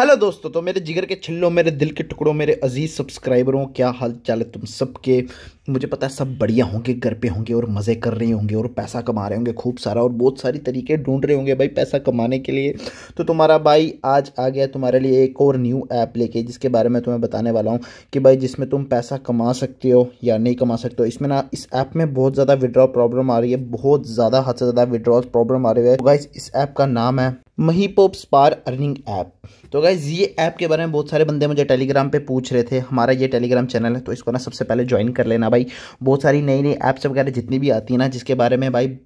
hello दोस्तों तो मेरे जिगर के छिल्लों मेरे दिल के टुकड़ों मेरे अजीज़ सब्सक्राइबरों क्या हाल चाल है तुम सबके मुझे पता है सब बढ़िया होंगे घर पे होंगे और मज़े कर रहे होंगे और पैसा कमा रहे होंगे खूब सारा और बहुत सारी तरीके ढूंढ रहे होंगे भाई पैसा कमाने के लिए तो तुम्हारा भाई आज आ गया तुम्हारे लिए एक और न्यू ऐप लेके जिसके बारे में तुम्हें बताने वाला हूँ कि भाई जिसमें तुम पैसा कमा सकते हो या नहीं कमा सकते हो इसमें ना इस ऐप में बहुत ज़्यादा विड्रॉ प्रॉब्लम आ रही है बहुत ज़्यादा हद से ज़्यादा विड्रॉ प्रॉब्लम आ रही है तो इस ऐप का नाम है मही पॉप स्पार अर्निंग ऐप तो गाइज ये ऐप के बारे में बहुत सारे बंदे मुझे टेलीग्राम पे पूछ रहे थे हमारा ये टेलीग्राम चैनल है तो इसको ना सबसे पहले ज्वाइन कर लेना भाई बहुत सारी नई नई ऐप्स वगैरह जितनी भी आती है ना जिसके बारे में भाई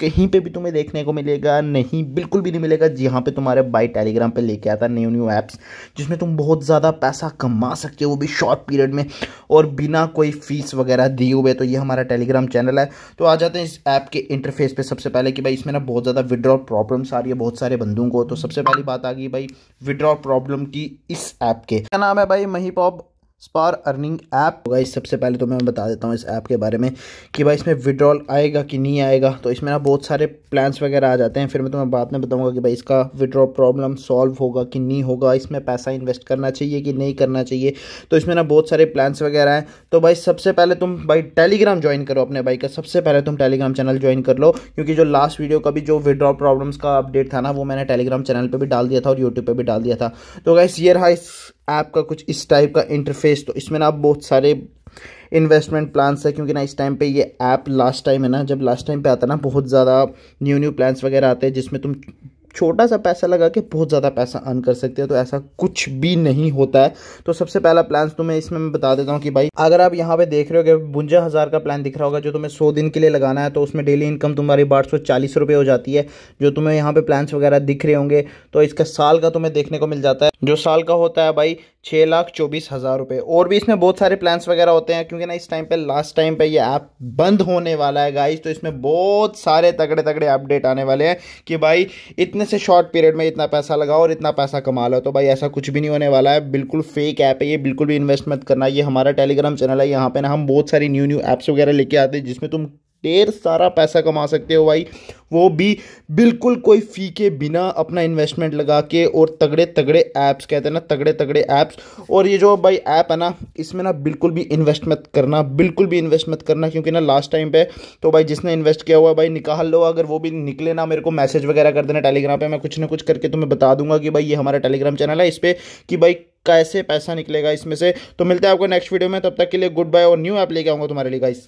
कहीं पे भी तुम्हें देखने को मिलेगा नहीं बिल्कुल भी नहीं मिलेगा जहाँ पे तुम्हारे बाई टेलीग्राम पे लेके आता न्यू न्यू ऐप्स जिसमें तुम बहुत ज़्यादा पैसा कमा सकते हो वो भी शॉर्ट पीरियड में और बिना कोई फीस वगैरह दिए हुए तो ये हमारा टेलीग्राम चैनल है तो आ जाते हैं इस ऐप के इंटरफेस पर सबसे पहले कि भाई इसमें ना बहुत ज़्यादा विड्रॉ प्रॉब्लम्स आ रही है बहुत सारे बंदों को तो सबसे पहली बात आ गई भाई विड्रॉ प्रॉब्लम की इस ऐप के क्या नाम है भाई मही पॉप स्पार अर्निंग ऐप होगा इस सबसे पहले तो मैं बता देता हूँ इस ऐप के बारे में कि भाई इसमें विड्रॉल आएगा कि नहीं आएगा तो इसमें ना बहुत सारे प्लान्स वगैरह आ जाते हैं फिर मैं तुम्हें बाद में बताऊँगा कि भाई इसका विड्रॉल प्रॉब्लम सॉल्व होगा कि नहीं होगा इसमें पैसा इन्वेस्ट करना चाहिए कि नहीं करना चाहिए तो इसमें ना बहुत सारे प्लान्स वगैरह हैं तो भाई सबसे पहले तुम भाई टेलीग्राम ज्वाइन करो अपने भाई का सबसे पहले तुम टेलीग्राम चैनल ज्वाइन कर लो क्योंकि जो लास्ट वीडियो का भी जो विड्रॉल प्रॉब्लम्स का अपडेट था ना वो मैंने टेलीग्राम चैनल पर भी डाल दिया था और यूट्यूब पर भी डाल दिया था तो गाइस ये रहा इस ऐप का कुछ इस टाइप का इंटरफेस इंटरफेस तो इसमें ना आप बहुत सारे इन्वेस्टमेंट प्लान्स है क्योंकि ना इस टाइम पे ये ऐप लास्ट टाइम है ना जब लास्ट टाइम पे आता ना बहुत ज़्यादा न्यू न्यू प्लान्स वगैरह आते हैं जिसमें तुम छोटा सा पैसा लगा के बहुत ज़्यादा पैसा अर्न कर सकते हैं तो ऐसा कुछ भी नहीं होता है तो सबसे पहला प्लान तुम्हें तो इसमें मैं बता देता हूँ कि भाई अगर आप यहाँ पे देख रहे हो कि बुंजा हज़ार का प्लान दिख रहा होगा जो तुम्हें सौ दिन के लिए लगाना है तो उसमें डेली इनकम तुम्हारी बाढ़ सौ चालीस रुपये हो जाती है जो तुम्हें यहाँ पर प्लान्स वगैरह दिख रहे होंगे तो इसका साल का तुम्हें देखने को मिल जाता है जो साल का होता है भाई छः लाख चौबीस हज़ार रुपये और भी इसमें बहुत सारे प्लान्स वगैरह होते हैं क्योंकि ना इस टाइम पे लास्ट टाइम पे ये ऐप बंद होने वाला है गाइस तो इसमें बहुत सारे तगड़े तगड़े अपडेट आने वाले हैं कि भाई इतने से शॉर्ट पीरियड में इतना पैसा लगाओ और इतना पैसा कमा लो तो भाई ऐसा कुछ भी नहीं होने वाला है बिल्कुल फेक ऐप है ये बिल्कुल भी इन्वेस्टमेंट करना ये हमारा टेलीग्राम चैनल है यहाँ पे ना हम बहुत सारी न्यू न्यू ऐप्स वगैरह लेके आते हैं जिसमें तुम ढेर सारा पैसा कमा सकते हो भाई वो भी बिल्कुल कोई फ़ी के बिना अपना इन्वेस्टमेंट लगा के और तगड़े तगड़े ऐप्स कहते हैं ना तगड़े तगड़े ऐप्स और ये जो भाई ऐप है ना इसमें ना बिल्कुल भी इन्वेस्ट मत करना बिल्कुल भी इन्वेस्ट मत करना क्योंकि ना लास्ट टाइम पे तो भाई जिसने इन्वेस्ट किया हुआ भाई निकाल लो अगर वो भी निकले ना मेरे को मैसेज वगैरह कर देना टेलीग्राम पर मैं कुछ ना कुछ करके तुम्हें बता दूंगा कि भाई ये हमारा टेलीग्राम चैनल है इस पर कि भाई कैसे पैसा निकलेगा इसमें से तो मिलता है आपको नेक्स्ट वीडियो में तब तक के लिए गुड बाय और न्यू ऐप लेके आऊँगा तुम्हारे लिए गाइस